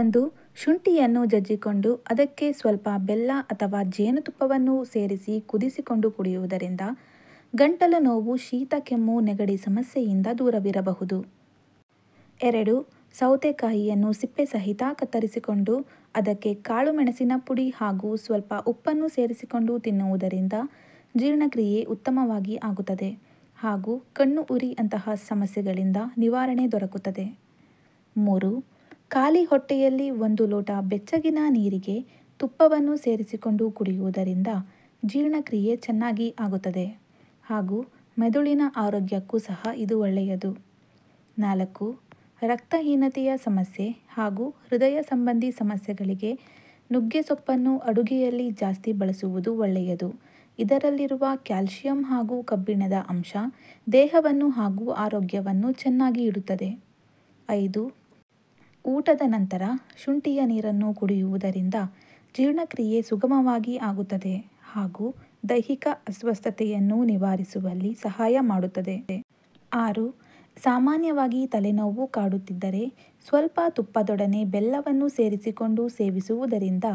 ಒಂದು ಶುಂಠಿಯನ್ನು ಜಜ್ಜಿಕೊಂಡು ಅದಕ್ಕೆ ಸ್ವಲ್ಪ ಬೆಲ್ಲ ಅಥವಾ ಜೇನುತುಪ್ಪವನ್ನು ಸೇರಿಸಿ ಕುದಿಸಿಕೊಂಡು ಕುಡಿಯುವುದರಿಂದ ಗಂಟಲ ನೋವು ಶೀತ ಕೆಮ್ಮು ನೆಗಡಿ ಸಮಸ್ಯೆಯಿಂದ ದೂರವಿರಬಹುದು ಎರಡು ಸೌತೆಕಾಯಿಯನ್ನು ಸಿಪ್ಪೆ ಸಹಿತ ಕತ್ತರಿಸಿಕೊಂಡು ಅದಕ್ಕೆ ಕಾಳು ಮೆಣಸಿನ ಪುಡಿ ಹಾಗೂ ಸ್ವಲ್ಪ ಉಪ್ಪನ್ನು ಸೇರಿಸಿಕೊಂಡು ತಿನ್ನುವುದರಿಂದ ಜೀರ್ಣಕ್ರಿಯೆ ಉತ್ತಮವಾಗಿ ಆಗುತ್ತದೆ ಹಾಗೂ ಕಣ್ಣು ಉರಿ ಅಂತಹ ಸಮಸ್ಯೆಗಳಿಂದ ನಿವಾರಣೆ ದೊರಕುತ್ತದೆ ಮೂರು ಖಾಲಿ ಹೊಟ್ಟೆಯಲ್ಲಿ ಒಂದು ಲೋಟ ಬೆಚ್ಚಗಿನ ನೀರಿಗೆ ತುಪ್ಪವನ್ನು ಸೇರಿಸಿಕೊಂಡು ಕುಡಿಯುವುದರಿಂದ ಜೀರ್ಣಕ್ರಿಯೆ ಚೆನ್ನಾಗಿ ಆಗುತ್ತದೆ ಹಾಗೂ ಮೆದುಳಿನ ಆರೋಗ್ಯಕ್ಕೂ ಸಹ ಇದು ಒಳ್ಳೆಯದು ನಾಲ್ಕು ರಕ್ತಹೀನತೆಯ ಸಮಸ್ಯೆ ಹಾಗೂ ಹೃದಯ ಸಂಬಂಧಿ ಸಮಸ್ಯೆಗಳಿಗೆ ನುಗ್ಗೆ ಸೊಪ್ಪನ್ನು ಅಡುಗೆಯಲ್ಲಿ ಜಾಸ್ತಿ ಬಳಸುವುದು ಒಳ್ಳೆಯದು ಇದರಲ್ಲಿರುವ ಕ್ಯಾಲ್ಶಿಯಂ ಹಾಗೂ ಕಬ್ಬಿಣದ ಅಂಶ ದೇಹವನ್ನು ಹಾಗೂ ಆರೋಗ್ಯವನ್ನು ಚೆನ್ನಾಗಿ ಇಡುತ್ತದೆ ಐದು ಊಟದ ನಂತರ ಶುಂಠಿಯ ನೀರನ್ನು ಕುಡಿಯುವುದರಿಂದ ಜೀರ್ಣಕ್ರಿಯೆ ಸುಗಮವಾಗಿ ಆಗುತ್ತದೆ ಹಾಗೂ ದೈಹಿಕ ಅಸ್ವಸ್ಥತೆಯನ್ನು ನಿವಾರಿಸುವಲ್ಲಿ ಸಹಾಯ ಮಾಡುತ್ತದೆ ಆರು ಸಾಮಾನ್ಯವಾಗಿ ತಲೆನೋವು ಕಾಡುತ್ತಿದ್ದರೆ ಸ್ವಲ್ಪ ತುಪ್ಪದೊಡನೆ ಬೆಲ್ಲವನ್ನು ಸೇರಿಸಿಕೊಂಡು ಸೇವಿಸುವುದರಿಂದ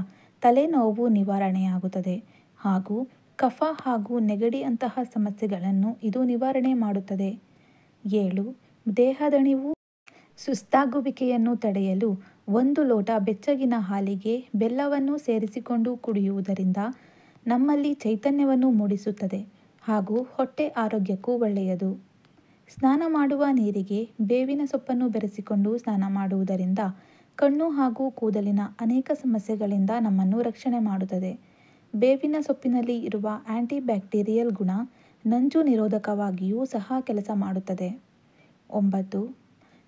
ತಲೆನೋವು ನಿವಾರಣೆಯಾಗುತ್ತದೆ ಹಾಗೂ ಕಫ ಹಾಗೂ ನೆಗಡಿ ಅಂತಹ ಸಮಸ್ಯೆಗಳನ್ನು ಇದು ನಿವಾರಣೆ ಮಾಡುತ್ತದೆ ಏಳು ದೇಹದಣಿವು ಸುಸ್ತಾಗುವಿಕೆಯನ್ನು ತಡೆಯಲು ಒಂದು ಲೋಟ ಬೆಚ್ಚಗಿನ ಹಾಲಿಗೆ ಬೆಲ್ಲವನ್ನು ಸೇರಿಸಿಕೊಂಡು ಕುಡಿಯುವುದರಿಂದ ನಮ್ಮಲ್ಲಿ ಚೈತನ್ಯವನ್ನು ಮೂಡಿಸುತ್ತದೆ ಹಾಗೂ ಹೊಟ್ಟೆ ಆರೋಗ್ಯಕ್ಕೂ ಒಳ್ಳೆಯದು ಸ್ನಾನ ಮಾಡುವ ನೀರಿಗೆ ಬೇವಿನ ಸೊಪ್ಪನ್ನು ಬೆರೆಸಿಕೊಂಡು ಸ್ನಾನ ಮಾಡುವುದರಿಂದ ಕಣ್ಣು ಹಾಗೂ ಕೂದಲಿನ ಅನೇಕ ಸಮಸ್ಯೆಗಳಿಂದ ನಮ್ಮನ್ನು ರಕ್ಷಣೆ ಮಾಡುತ್ತದೆ ಬೇವಿನ ಸೊಪ್ಪಿನಲ್ಲಿ ಇರುವ ಆ್ಯಂಟಿ ಬ್ಯಾಕ್ಟೀರಿಯಲ್ ಗುಣ ನಂಜು ನಿರೋಧಕವಾಗಿಯೂ ಸಹ ಕೆಲಸ ಮಾಡುತ್ತದೆ ಒಂಬತ್ತು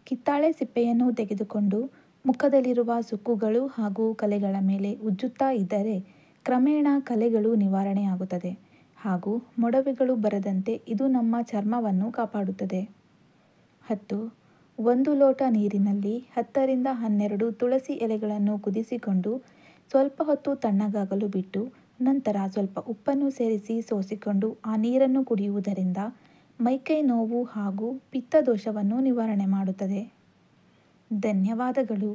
ಕಿತ್ತಾಳೆ ಸಿಪ್ಪೆಯನ್ನು ತೆಗೆದುಕೊಂಡು ಮುಖದಲ್ಲಿರುವ ಸುಕ್ಕುಗಳು ಹಾಗೂ ಕಲೆಗಳ ಮೇಲೆ ಉಜ್ಜುತ್ತಾ ಇದ್ದರೆ ಕ್ರಮೇಣ ಕಲೆಗಳು ನಿವಾರಣೆಯಾಗುತ್ತದೆ ಹಾಗೂ ಮೊಡವೆಗಳು ಬರದಂತೆ ಇದು ನಮ್ಮ ಚರ್ಮವನ್ನು ಕಾಪಾಡುತ್ತದೆ ಹತ್ತು ಒಂದು ಲೋಟ ನೀರಿನಲ್ಲಿ ಹತ್ತರಿಂದ ಹನ್ನೆರಡು ತುಳಸಿ ಎಲೆಗಳನ್ನು ಕುದಿಸಿಕೊಂಡು ಸ್ವಲ್ಪ ಹೊತ್ತು ತಣ್ಣಗಾಗಲು ಬಿಟ್ಟು ನಂತರ ಸ್ವಲ್ಪ ಉಪ್ಪನ್ನು ಸೇರಿಸಿ ಸೋಸಿಕೊಂಡು ಆ ನೀರನ್ನು ಕುಡಿಯುವುದರಿಂದ ಮೈಕೈ ನೋವು ಹಾಗೂ ಪಿತ್ತದೋಷವನ್ನು ನಿವಾರಣೆ ಮಾಡುತ್ತದೆ ಧನ್ಯವಾದಗಳು